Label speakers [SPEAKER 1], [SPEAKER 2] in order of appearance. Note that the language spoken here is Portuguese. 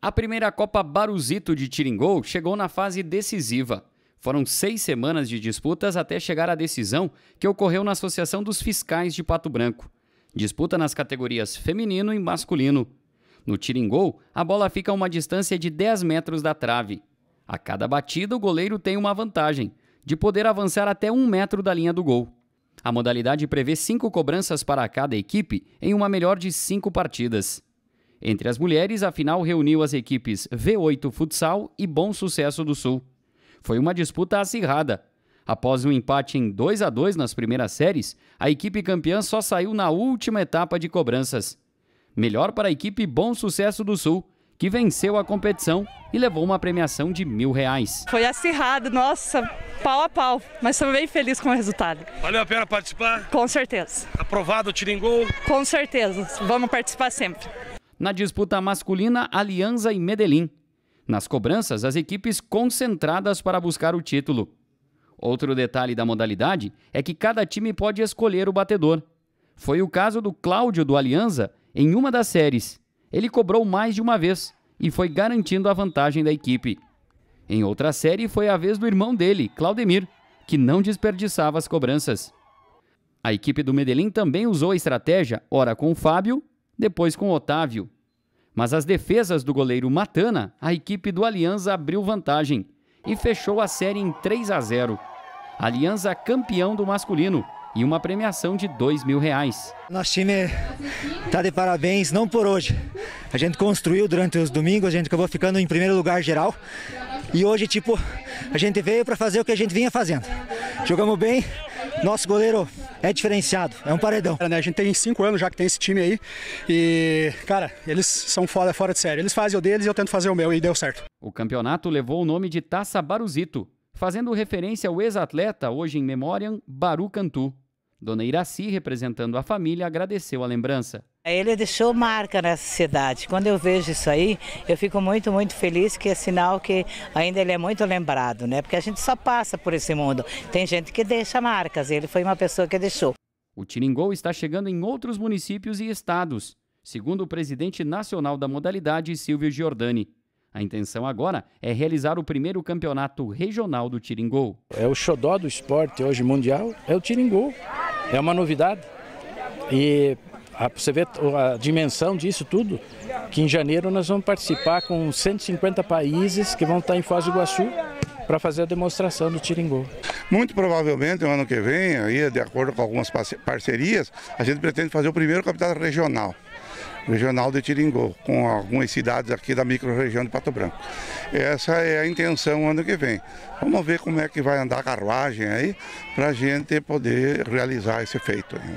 [SPEAKER 1] A primeira Copa Baruzito de Tiringol chegou na fase decisiva. Foram seis semanas de disputas até chegar à decisão que ocorreu na Associação dos Fiscais de Pato Branco. Disputa nas categorias feminino e masculino. No Tiringol, a bola fica a uma distância de 10 metros da trave. A cada batida, o goleiro tem uma vantagem, de poder avançar até um metro da linha do gol. A modalidade prevê cinco cobranças para cada equipe em uma melhor de cinco partidas. Entre as mulheres, a final reuniu as equipes V8 Futsal e Bom Sucesso do Sul. Foi uma disputa acirrada. Após um empate em 2 a 2 nas primeiras séries, a equipe campeã só saiu na última etapa de cobranças. Melhor para a equipe Bom Sucesso do Sul, que venceu a competição e levou uma premiação de mil reais. Foi acirrado, nossa, pau a pau, mas estou bem feliz com o resultado. Valeu a pena participar? Com certeza. Aprovado o Tiringol? Com certeza, vamos participar sempre. Na disputa masculina, Alianza e Medellín. Nas cobranças, as equipes concentradas para buscar o título. Outro detalhe da modalidade é que cada time pode escolher o batedor. Foi o caso do Cláudio do Alianza em uma das séries. Ele cobrou mais de uma vez e foi garantindo a vantagem da equipe. Em outra série foi a vez do irmão dele, Claudemir, que não desperdiçava as cobranças. A equipe do Medellín também usou a estratégia, ora com o Fábio depois com Otávio. Mas as defesas do goleiro Matana, a equipe do Alianza abriu vantagem e fechou a série em 3 a 0. Alianza campeão do masculino e uma premiação de dois mil reais. Nosso time está de parabéns, não por hoje. A gente construiu durante os domingos, a gente acabou ficando em primeiro lugar geral. E hoje, tipo, a gente veio para fazer o que a gente vinha fazendo. Jogamos bem, nosso goleiro é diferenciado, é um paredão. Né, a gente tem cinco anos já que tem esse time aí e, cara, eles são fora, fora de série. Eles fazem o deles e eu tento fazer o meu e deu certo. O campeonato levou o nome de Taça Baruzito, fazendo referência ao ex-atleta, hoje em memória, Baru Cantu. Dona Iraci, representando a família, agradeceu a lembrança. Ele deixou marca nessa cidade. Quando eu vejo isso aí, eu fico muito, muito feliz que é sinal que ainda ele é muito lembrado, né? Porque a gente só passa por esse mundo. Tem gente que deixa marcas e ele foi uma pessoa que deixou. O Tiringol está chegando em outros municípios e estados, segundo o presidente nacional da modalidade, Silvio Giordani. A intenção agora é realizar o primeiro campeonato regional do Tiringol. É o xodó do esporte hoje mundial, é o Tiringol. É uma novidade. E você vê a dimensão disso tudo, que em janeiro nós vamos participar com 150 países que vão estar em Foz do Iguaçu para fazer a demonstração do Tiringô. Muito provavelmente no ano que vem, aí, de acordo com algumas parcerias, a gente pretende fazer o primeiro capital regional regional de Tiringô, com algumas cidades aqui da micro-região de Pato Branco. Essa é a intenção ano que vem. Vamos ver como é que vai andar a carruagem aí, para a gente poder realizar esse feito. Né?